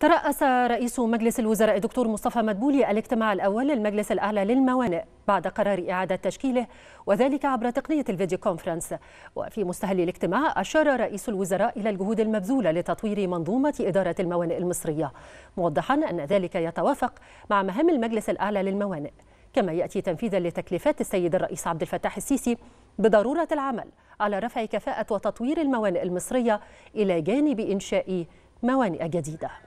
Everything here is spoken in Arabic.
ترأس رئيس مجلس الوزراء الدكتور مصطفى مدبولي الاجتماع الأول للمجلس الأعلى للموانئ بعد قرار إعادة تشكيله وذلك عبر تقنية الفيديو كونفرنس وفي مستهل الاجتماع أشار رئيس الوزراء إلى الجهود المبذولة لتطوير منظومة إدارة الموانئ المصرية موضحا أن ذلك يتوافق مع مهام المجلس الأعلى للموانئ كما يأتي تنفيذا لتكليفات السيد الرئيس عبد الفتاح السيسي بضرورة العمل على رفع كفاءة وتطوير الموانئ المصرية إلى جانب إنشاء موانئ جديده